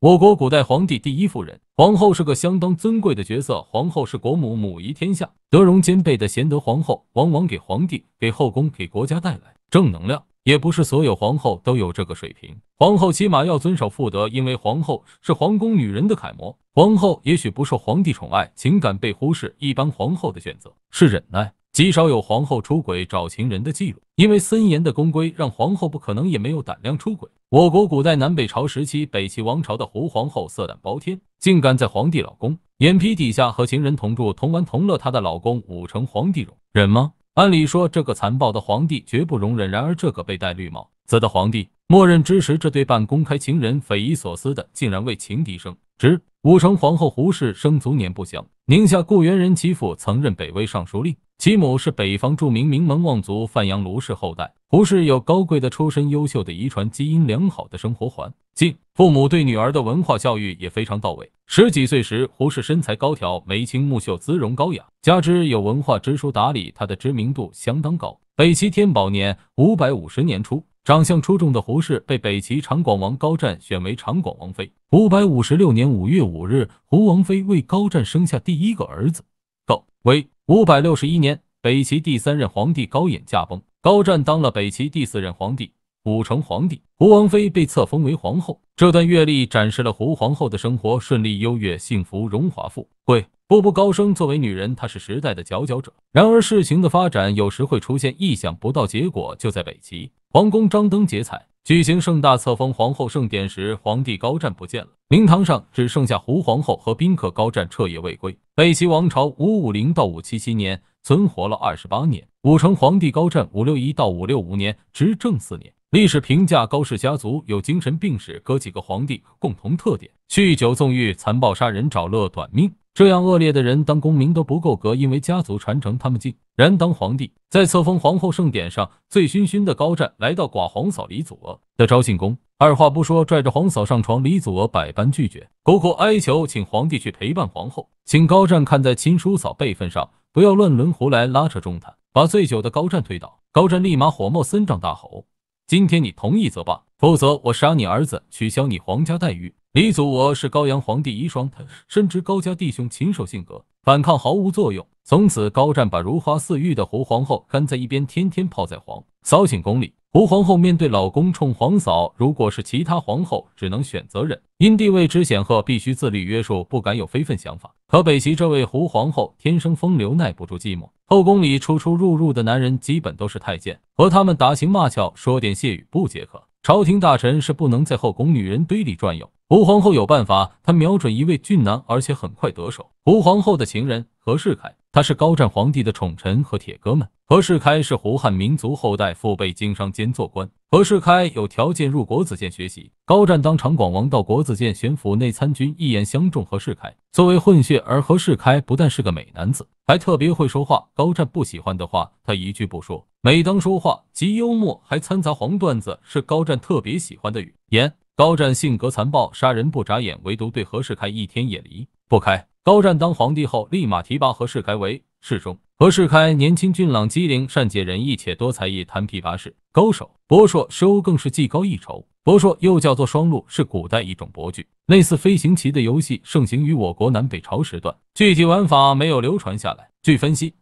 我国古代皇帝第一夫人皇后是个相当尊贵的角色。皇后是国母，母仪天下，德容兼备的贤德皇后，往往给皇帝、给后宫、给国家带来正能量。也不是所有皇后都有这个水平，皇后起码要遵守妇德，因为皇后是皇宫女人的楷模。皇后也许不受皇帝宠爱，情感被忽视，一般皇后的选择是忍耐。极少有皇后出轨找情人的记录，因为森严的宫规让皇后不可能，也没有胆量出轨。我国古代南北朝时期，北齐王朝的胡皇后色胆包天，竟敢在皇帝老公眼皮底下和情人同住、同玩、同乐。她的老公武成皇帝容忍吗？按理说，这个残暴的皇帝绝不容忍。然而，这个被戴绿帽子的皇帝，默认支持这对半公开情人，匪夷所思的竟然为情敌生职。武成皇后胡氏生卒年不详，宁夏固原人，其父曾任北魏尚书令。其母是北方著名名门望族范阳卢氏后代，胡氏有高贵的出身、优秀的遗传基因、良好的生活环境，父母对女儿的文化教育也非常到位。十几岁时，胡氏身材高挑，眉清目秀，姿容高雅，加之有文化、知书达理，她的知名度相当高。北齐天宝年（五百五十年初），长相出众的胡氏被北齐长广王高湛选为长广王妃。五百五十六年五月五日，胡王妃为高湛生下第一个儿子，高威。五百六十一年，北齐第三任皇帝高演驾崩，高湛当了北齐第四任皇帝，武成皇帝。胡王妃被册封为皇后。这段阅历展示了胡皇后的生活顺利、优越、幸福、荣华、富贵，步步高升。作为女人，她是时代的佼佼者。然而，事情的发展有时会出现意想不到结果。就在北齐。皇宫张灯结彩，举行盛大册封皇后盛典时，皇帝高湛不见了。明堂上只剩下胡皇后和宾客高湛，彻夜未归。北齐王朝五五零到五七七年，存活了二十八年。武成皇帝高湛五六一到五六五年，执政四年。历史评价：高氏家族有精神病史，哥几个皇帝共同特点：酗酒、纵欲、残暴、杀人、找乐、短命。这样恶劣的人当功名都不够格，因为家族传承，他们竟然当皇帝。在册封皇后盛典上，醉醺醺的高湛来到寡皇嫂李祖娥的昭庆宫，二话不说拽着皇嫂上床。李祖娥百般拒绝，苦苦哀求，请皇帝去陪伴皇后，请高湛看在亲叔嫂辈分上，不要乱伦胡来拉扯中他，把醉酒的高湛推倒。高湛立马火冒三丈，大吼：“今天你同意则罢，否则我杀你儿子，取消你皇家待遇。”李祖娥是高阳皇帝遗孀，深知高家弟兄禽兽性格，反抗毫无作用。从此，高湛把如花似玉的胡皇后关在一边，天天泡在皇扫寝宫里。胡皇后面对老公冲皇嫂，如果是其他皇后，只能选择忍，因地位之显赫，必须自律约束，不敢有非分想法。可北齐这位胡皇后天生风流，耐不住寂寞，后宫里出出入入的男人基本都是太监，和他们打情骂俏，说点谢语不解渴。朝廷大臣是不能在后宫女人堆里转悠。吴皇后有办法，她瞄准一位俊男，而且很快得手。吴皇后的情人何世开，他是高湛皇帝的宠臣和铁哥们。何世开是胡汉民族后代，父辈经商兼做官。何世开有条件入国子监学习。高湛当长广王到国子监选府内参军，一眼相中何世开。作为混血，而何世开不但是个美男子，还特别会说话。高湛不喜欢的话，他一句不说。每当说话，极幽默，还掺杂黄段子，是高湛特别喜欢的语言。高湛性格残暴，杀人不眨眼，唯独对何世开一天也离不开。高湛当皇帝后，立马提拔何世开为侍中。何世开年轻俊朗，机灵，善解人意，且多才艺，弹琵琶是高手，博硕收更是技高一筹。博硕又叫做双陆，是古代一种博具，类似飞行棋的游戏，盛行于我国南北朝时段。具体玩法没有流传下来。据分析。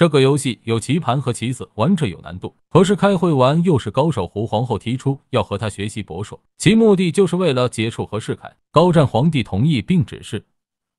这个游戏有棋盘和棋子，玩着有难度。可是开会玩又是高手。胡皇后提出要和他学习博硕，其目的就是为了结束何世凯。高湛皇帝同意并指示，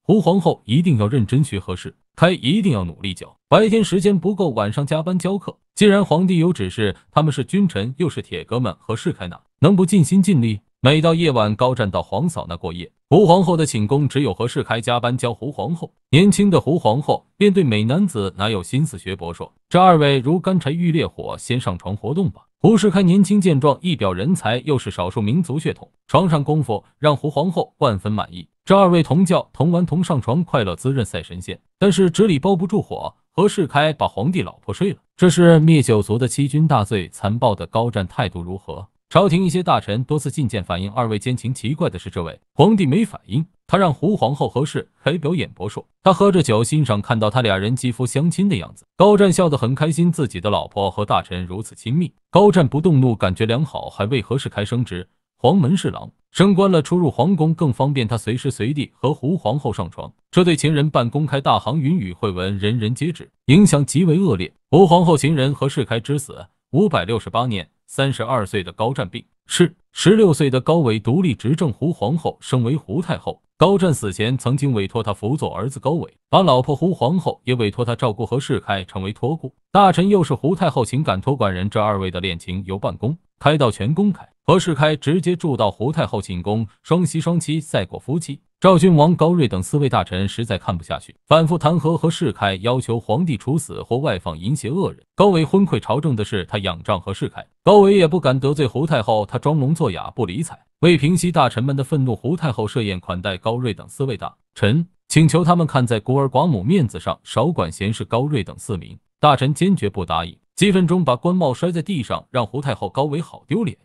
胡皇后一定要认真学，何世凯一定要努力教。白天时间不够，晚上加班教课。既然皇帝有指示，他们是君臣，又是铁哥们，何世凯哪能不尽心尽力？每到夜晚，高湛到皇嫂那过夜。胡皇后的寝宫只有何世开加班教胡皇后。年轻的胡皇后便对美男子哪有心思学博说：“这二位如干柴遇烈火，先上床活动吧。”胡世开年轻健壮，一表人才，又是少数民族血统，床上功夫让胡皇后万分满意。这二位同教同玩同上床，快乐滋润赛神仙。但是纸里包不住火，何世开把皇帝老婆睡了，这是灭九族的欺君大罪。残暴的高湛态度如何？朝廷一些大臣多次觐见，反映二位奸情。奇怪的是，这位皇帝没反应。他让胡皇后何氏开表演博说，他喝着酒欣赏，看到他俩人肌肤相亲的样子。高湛笑得很开心，自己的老婆和大臣如此亲密。高湛不动怒，感觉良好，还为何氏开升职，黄门侍郎，升官了，出入皇宫更方便，他随时随地和胡皇后上床。这对情人办公开，大行云雨会闻，人人皆知，影响极为恶劣。胡皇后情人何氏开之死，五百六十八年。三十二岁的高湛病逝，十六岁的高纬独立执政。胡皇后升为胡太后。高湛死前曾经委托他辅佐儿子高纬，把老婆胡皇后也委托他照顾。何世开成为托孤大臣，又是胡太后情感托管人。这二位的恋情由半公开到全公开，何世开直接住到胡太后寝宫，双膝双膝赛过夫妻。赵郡王高睿等四位大臣实在看不下去，反复弹劾何世开，要求皇帝处死或外放淫邪恶人。高维昏聩朝政的事，他仰仗何世开，高维也不敢得罪胡太后，他装聋作哑不理睬。为平息大臣们的愤怒，胡太后设宴款待高睿等四位大臣，请求他们看在孤儿寡母面子上少管闲事。高睿等四名大臣坚决不答应，激愤中把官帽摔在地上，让胡太后高维好丢脸。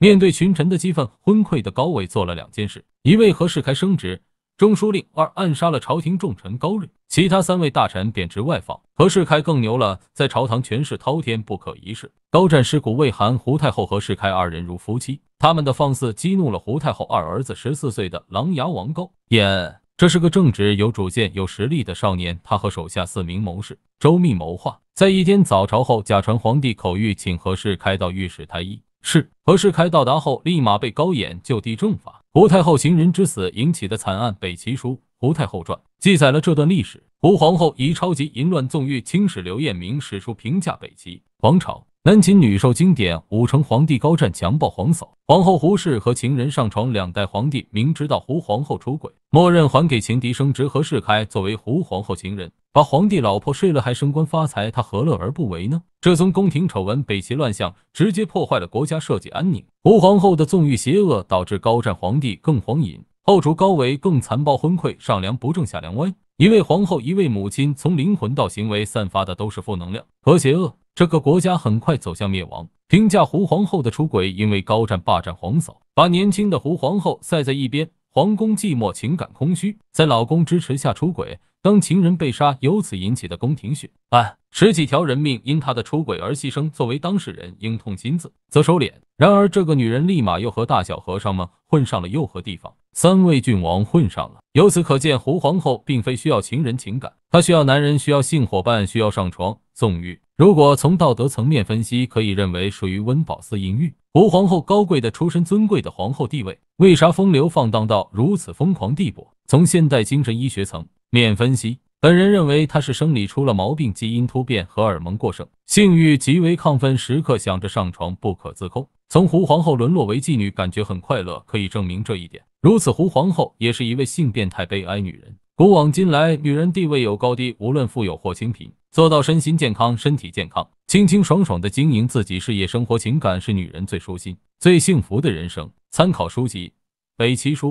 面对群臣的激愤，昏聩的高伟做了两件事：一为何世开升职中书令；二暗杀了朝廷重臣高瑞。其他三位大臣贬职外放。何世开更牛了，在朝堂权势滔天，不可一世。高湛尸骨未寒，胡太后和世开二人如夫妻。他们的放肆激怒了胡太后二儿子十四岁的琅琊王高演。这是个正直、有主见、有实力的少年。他和手下四名谋士周密谋划，在一天早朝后，假传皇帝口谕，请何世开到御史台议。是何世开到达后，立马被高演就地正法。胡太后情人之死引起的惨案，北齐书《胡太后传》记载了这段历史。胡皇后以超级淫乱纵欲，《轻史》刘彦明史书评价北齐王朝。南秦女受经典，武成皇帝高湛强暴皇嫂，皇后胡氏和情人上床。两代皇帝明知道胡皇后出轨，默认还给情敌升职。何世开作为胡皇后情人。把皇帝老婆睡了还升官发财，他何乐而不为呢？这宗宫廷丑闻、北齐乱象，直接破坏了国家社稷安宁。胡皇后的纵欲邪恶，导致高湛皇帝更荒淫，后主高纬更残暴昏聩。上梁不正下梁歪，一位皇后，一位母亲，从灵魂到行为散发的都是负能量和邪恶。这个国家很快走向灭亡。评价胡皇后的出轨，因为高湛霸占皇嫂，把年轻的胡皇后塞在一边，皇宫寂寞，情感空虚，在老公支持下出轨。当情人被杀，由此引起的宫廷血案，十几条人命因他的出轨而牺牲。作为当事人，应痛心自责收敛。然而，这个女人立马又和大小和尚们混上了，又和地方三位郡王混上了。由此可见，胡皇后并非需要情人情感，她需要男人，需要性伙伴，需要上床纵欲。如果从道德层面分析，可以认为属于温饱思淫欲。胡皇后高贵的出身，尊贵的皇后地位，为啥风流放荡到如此疯狂地步？从现代精神医学层。面分析，本人认为她是生理出了毛病，基因突变，荷尔蒙过剩，性欲极为亢奋，时刻想着上床，不可自控。从胡皇后沦落为妓女，感觉很快乐，可以证明这一点。如此，胡皇后也是一位性变态、悲哀女人。古往今来，女人地位有高低，无论富有或清贫，做到身心健康、身体健康，清清爽爽的经营自己事业、生活、情感，是女人最舒心、最幸福的人生。参考书籍：《北齐书》。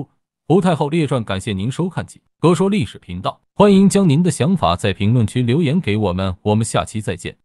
胡太后列传》，感谢您收看《哥说历史》频道，欢迎将您的想法在评论区留言给我们，我们下期再见。